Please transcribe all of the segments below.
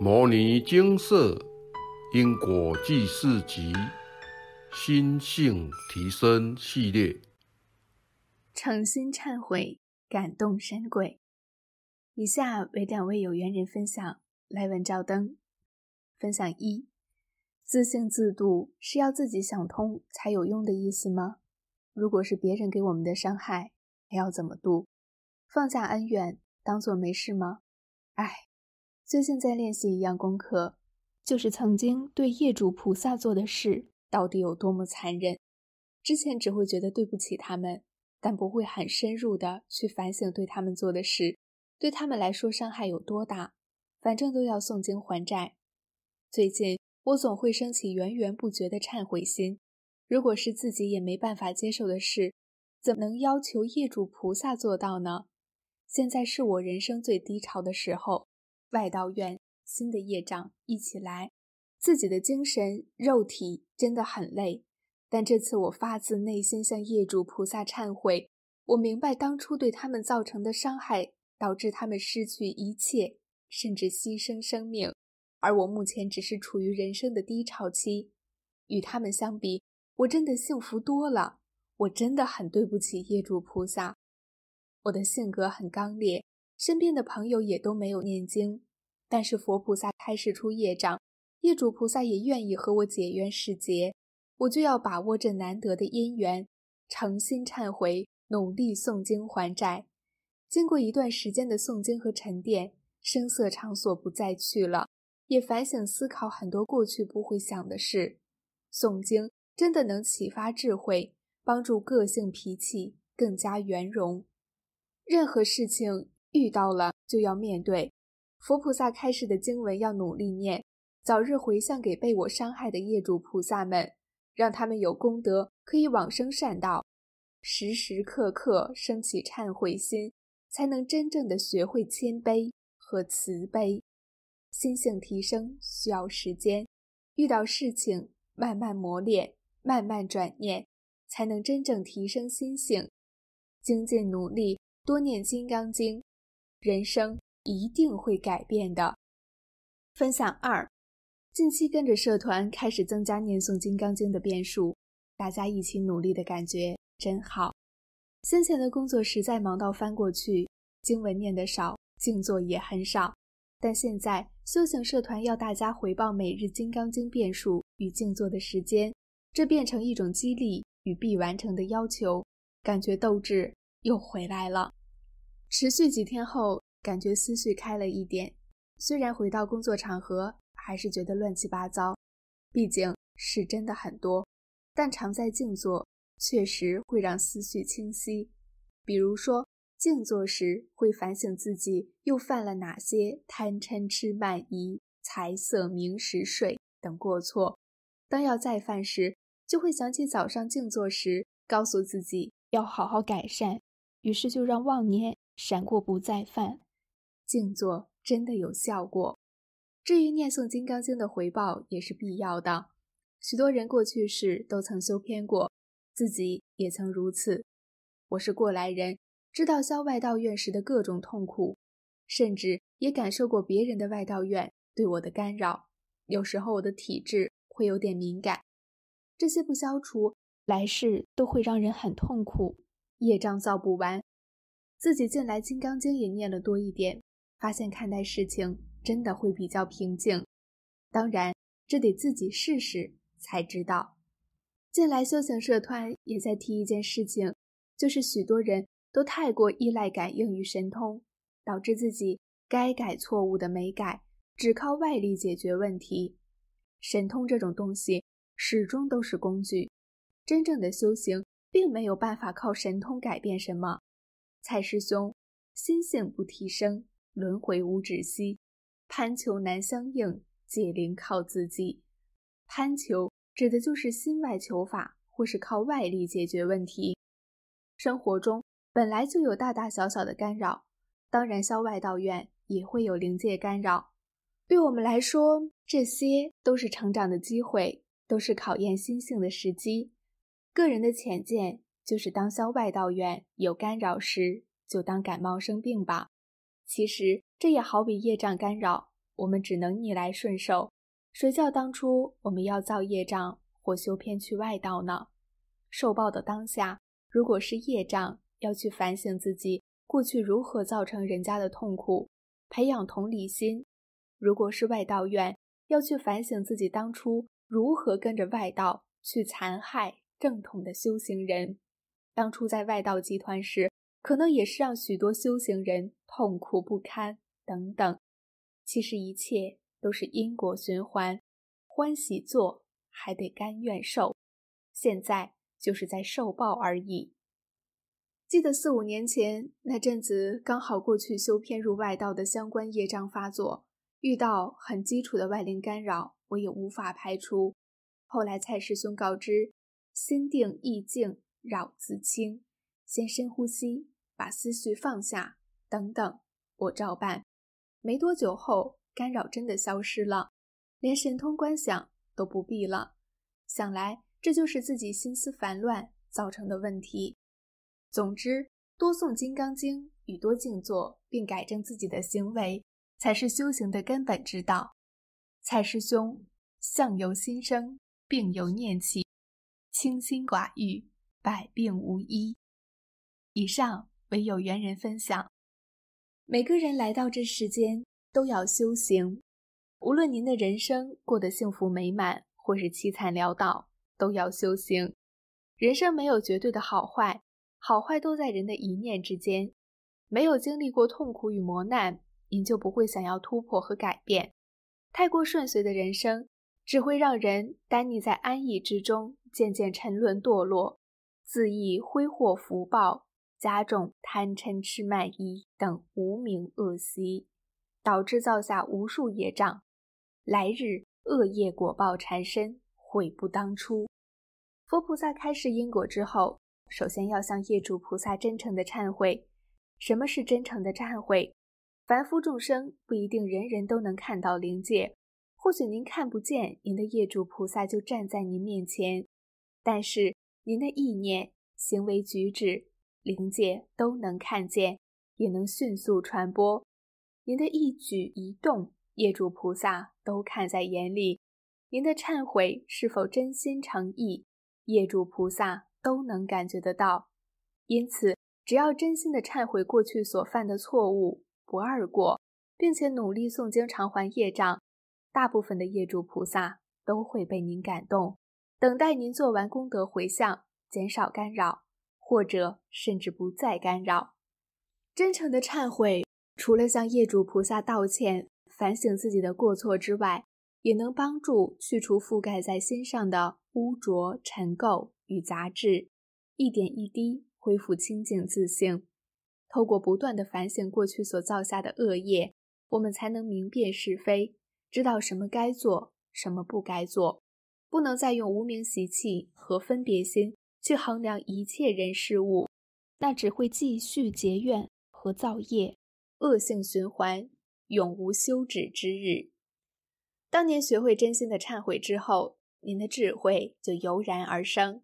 《摩尼经》色因果记事集，心性提升系列。诚心忏悔，感动神鬼。以下为两位有缘人分享，来文照灯。分享一：自性自度是要自己想通才有用的意思吗？如果是别人给我们的伤害，还要怎么度？放下恩怨，当做没事吗？唉。最近在练习一样功课，就是曾经对业主菩萨做的事到底有多么残忍。之前只会觉得对不起他们，但不会很深入的去反省对他们做的事，对他们来说伤害有多大。反正都要诵经还债。最近我总会升起源源不绝的忏悔心。如果是自己也没办法接受的事，怎么能要求业主菩萨做到呢？现在是我人生最低潮的时候。外道院新的业障一起来，自己的精神肉体真的很累。但这次我发自内心向业主菩萨忏悔，我明白当初对他们造成的伤害，导致他们失去一切，甚至牺牲生命。而我目前只是处于人生的低潮期，与他们相比，我真的幸福多了。我真的很对不起业主菩萨。我的性格很刚烈。身边的朋友也都没有念经，但是佛菩萨开示出业障，业主菩萨也愿意和我解冤释结，我就要把握这难得的因缘，诚心忏悔，努力诵经还债。经过一段时间的诵经和沉淀，声色场所不再去了，也反省思考很多过去不会想的事。诵经真的能启发智慧，帮助个性脾气更加圆融，任何事情。遇到了就要面对，佛菩萨开示的经文要努力念，早日回向给被我伤害的业主菩萨们，让他们有功德，可以往生善道。时时刻刻升起忏悔心，才能真正的学会谦卑和慈悲。心性提升需要时间，遇到事情慢慢磨练，慢慢转念，才能真正提升心性。精进努力，多念《金刚经》。人生一定会改变的。分享二：近期跟着社团开始增加念诵《金刚经》的遍数，大家一起努力的感觉真好。先前的工作实在忙到翻过去，经文念得少，静坐也很少。但现在修行社团要大家回报每日《金刚经》遍数与静坐的时间，这变成一种激励与必完成的要求，感觉斗志又回来了。持续几天后，感觉思绪开了一点。虽然回到工作场合，还是觉得乱七八糟，毕竟是真的很多。但常在静坐，确实会让思绪清晰。比如说，静坐时会反省自己又犯了哪些贪嗔痴慢疑、财色名食睡等过错。当要再犯时，就会想起早上静坐时，告诉自己要好好改善。于是就让妄念。闪过不再犯，静坐真的有效果。至于念诵《金刚经》的回报也是必要的。许多人过去世都曾修偏过，自己也曾如此。我是过来人，知道消外道院时的各种痛苦，甚至也感受过别人的外道院对我的干扰。有时候我的体质会有点敏感，这些不消除，来世都会让人很痛苦，业障造不完。自己近来《金刚经》也念了多一点，发现看待事情真的会比较平静。当然，这得自己试试才知道。近来修行社团也在提一件事情，就是许多人都太过依赖感应与神通，导致自己该改错误的没改，只靠外力解决问题。神通这种东西始终都是工具，真正的修行并没有办法靠神通改变什么。蔡师兄，心性不提升，轮回无止息；攀求难相应，解铃靠自己。攀求指的就是心外求法，或是靠外力解决问题。生活中本来就有大大小小的干扰，当然校外道院也会有灵界干扰。对我们来说，这些都是成长的机会，都是考验心性的时机。个人的浅见。就是当消外道愿有干扰时，就当感冒生病吧。其实这也好比业障干扰，我们只能逆来顺受。谁叫当初我们要造业障或修偏去外道呢？受报的当下，如果是业障，要去反省自己过去如何造成人家的痛苦，培养同理心；如果是外道愿，要去反省自己当初如何跟着外道去残害正统的修行人。当初在外道集团时，可能也是让许多修行人痛苦不堪等等。其实一切都是因果循环，欢喜做还得甘愿受，现在就是在受报而已。记得四五年前那阵子，刚好过去修偏入外道的相关业障发作，遇到很基础的外灵干扰，我也无法排除。后来蔡师兄告知，心定意静。扰自清，先深呼吸，把思绪放下。等等，我照办。没多久后，干扰真的消失了，连神通观想都不必了。想来，这就是自己心思烦乱造成的问题。总之，多诵金刚经与多静坐，并改正自己的行为，才是修行的根本之道。蔡师兄，相由心生，病由念起，清心寡欲。百病无医。以上为有缘人分享。每个人来到这世间都要修行，无论您的人生过得幸福美满，或是凄惨潦倒，都要修行。人生没有绝对的好坏，好坏都在人的一念之间。没有经历过痛苦与磨难，您就不会想要突破和改变。太过顺遂的人生，只会让人单溺在安逸之中，渐渐沉沦堕落。肆意挥霍福报，加重贪嗔痴慢疑等无名恶习，导致造下无数业障，来日恶业果报缠身，悔不当初。佛菩萨开示因果之后，首先要向业主菩萨真诚的忏悔。什么是真诚的忏悔？凡夫众生不一定人人都能看到灵界，或许您看不见，您的业主菩萨就站在您面前，但是。您的意念、行为举止，灵界都能看见，也能迅速传播。您的一举一动，业主菩萨都看在眼里。您的忏悔是否真心诚意，业主菩萨都能感觉得到。因此，只要真心的忏悔过去所犯的错误，不贰过，并且努力诵经偿还业障，大部分的业主菩萨都会被您感动。等待您做完功德回向，减少干扰，或者甚至不再干扰。真诚的忏悔，除了向业主菩萨道歉、反省自己的过错之外，也能帮助去除覆盖在心上的污浊、尘垢与杂质，一点一滴恢复清净自信。透过不断的反省过去所造下的恶业，我们才能明辨是非，知道什么该做，什么不该做。不能再用无名习气和分别心去衡量一切人事物，那只会继续结怨和造业，恶性循环永无休止之日。当您学会真心的忏悔之后，您的智慧就油然而生，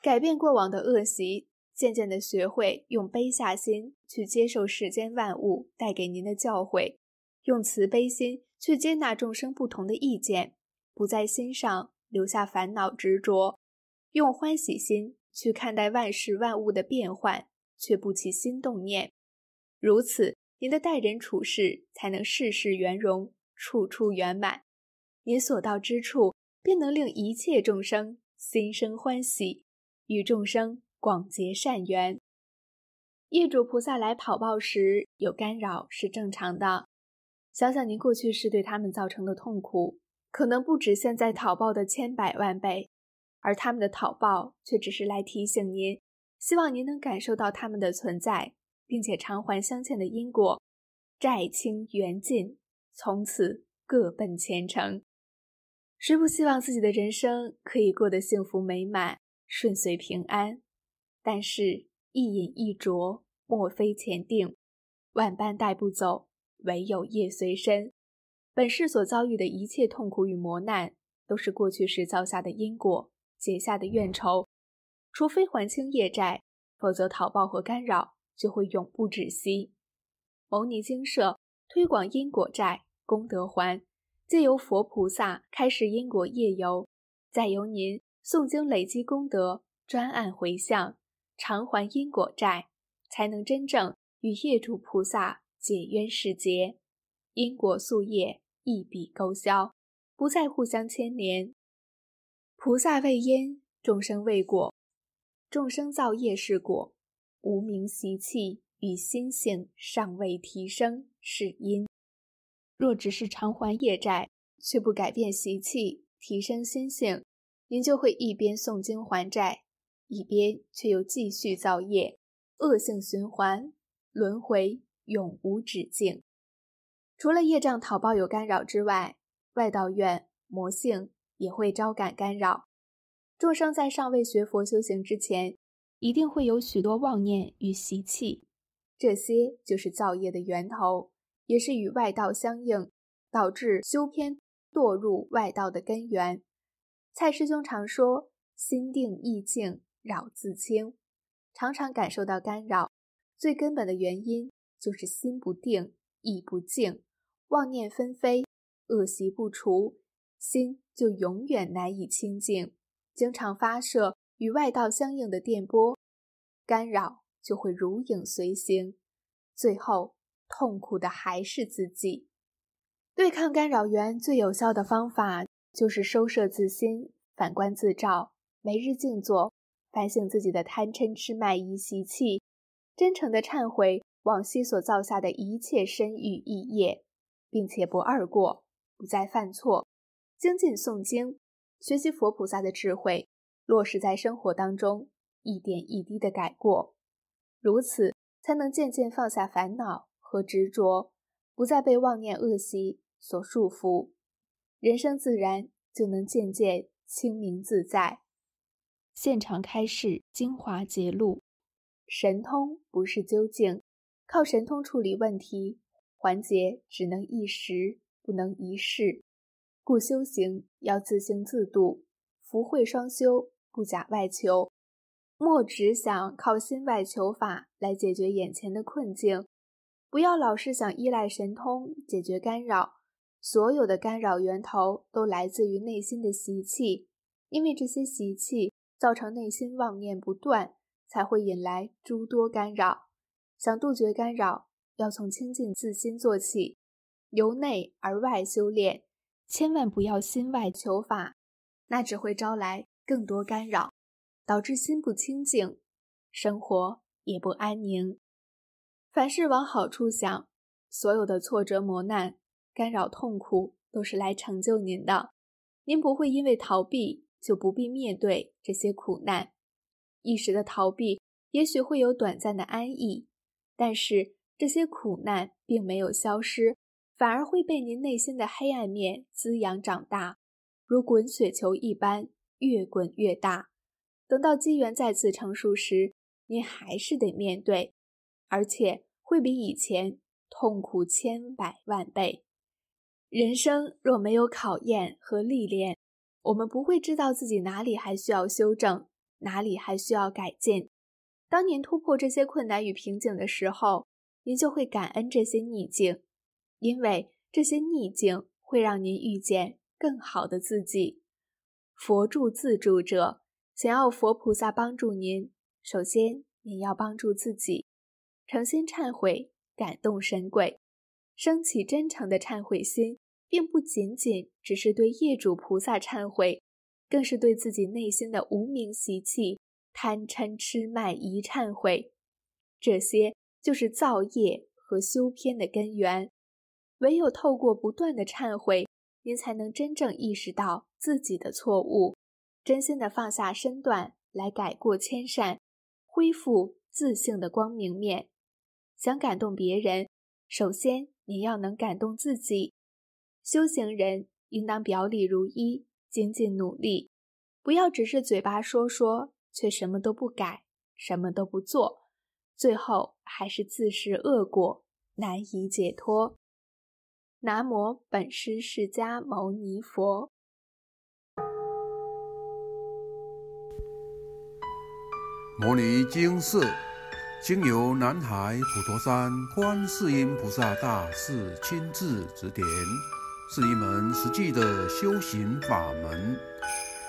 改变过往的恶习，渐渐地学会用悲下心去接受世间万物带给您的教诲，用慈悲心去接纳众生不同的意见，不在心上。留下烦恼执着，用欢喜心去看待万事万物的变幻，却不起心动念。如此，您的待人处事才能事事圆融，处处圆满。您所到之处，便能令一切众生心生欢喜，与众生广结善缘。业主菩萨来跑报时有干扰是正常的，想想您过去是对他们造成的痛苦。可能不止现在讨报的千百万倍，而他们的讨报却只是来提醒您，希望您能感受到他们的存在，并且偿还相欠的因果，债清缘尽，从此各奔前程。谁不希望自己的人生可以过得幸福美满、顺遂平安？但是，一饮一啄，莫非前定，万般带不走，唯有业随身。本世所遭遇的一切痛苦与磨难，都是过去时造下的因果结下的怨仇。除非还清业债，否则讨报和干扰就会永不止息。牟尼经社推广因果债功德还，借由佛菩萨开示因果业由，再由您诵经累积功德，专案回向，偿还因果债，才能真正与业主菩萨解冤释结，因果宿业。一笔勾销，不再互相牵连。菩萨为因，众生为果。众生造业是果，无名习气与心性尚未提升是因。若只是偿还业债，却不改变习气、提升心性，您就会一边诵经还债，一边却又继续造业，恶性循环，轮回永无止境。除了业障、讨报有干扰之外，外道院魔性也会招感干扰。众生在尚未学佛修行之前，一定会有许多妄念与习气，这些就是造业的源头，也是与外道相应，导致修偏堕入外道的根源。蔡师兄常说：“心定意静，扰自清。”常常感受到干扰，最根本的原因就是心不定，意不静。妄念纷飞，恶习不除，心就永远难以清净。经常发射与外道相应的电波，干扰就会如影随形，最后痛苦的还是自己。对抗干扰源最有效的方法就是收摄自心，反观自照，每日静坐反省自己的贪嗔痴慢疑习气，真诚的忏悔往昔所造下的一切身语意业。并且不贰过，不再犯错，精进诵经，学习佛菩萨的智慧，落实在生活当中，一点一滴的改过，如此才能渐渐放下烦恼和执着，不再被妄念恶习所束缚，人生自然就能渐渐清明自在。现场开示《精华节录》，神通不是究竟，靠神通处理问题。环节只能一时，不能一世，故修行要自性自度，福慧双修，不假外求。莫只想靠心外求法来解决眼前的困境，不要老是想依赖神通解决干扰。所有的干扰源头都来自于内心的习气，因为这些习气造成内心妄念不断，才会引来诸多干扰。想杜绝干扰。要从清净自心做起，由内而外修炼，千万不要心外求法，那只会招来更多干扰，导致心不清净，生活也不安宁。凡事往好处想，所有的挫折磨难、干扰痛苦都是来成就您的，您不会因为逃避就不必面对这些苦难。一时的逃避也许会有短暂的安逸，但是。这些苦难并没有消失，反而会被您内心的黑暗面滋养长大，如滚雪球一般越滚越大。等到机缘再次成熟时，您还是得面对，而且会比以前痛苦千百万倍。人生若没有考验和历练，我们不会知道自己哪里还需要修正，哪里还需要改进。当您突破这些困难与瓶颈的时候，您就会感恩这些逆境，因为这些逆境会让您遇见更好的自己。佛助自助者，想要佛菩萨帮助您，首先您要帮助自己，诚心忏悔，感动神鬼，升起真诚的忏悔心，并不仅仅只是对业主菩萨忏悔，更是对自己内心的无名习气、贪嗔痴慢疑忏悔这些。就是造业和修偏的根源。唯有透过不断的忏悔，您才能真正意识到自己的错误，真心的放下身段来改过迁善，恢复自信的光明面。想感动别人，首先你要能感动自己。修行人应当表里如一，精进努力，不要只是嘴巴说说，却什么都不改，什么都不做，最后。还是自食恶果，难以解脱。南无本师释迦牟尼佛。《牟尼经》是经由南海普陀山观世音菩萨大士亲自指点，是一门实际的修行法门。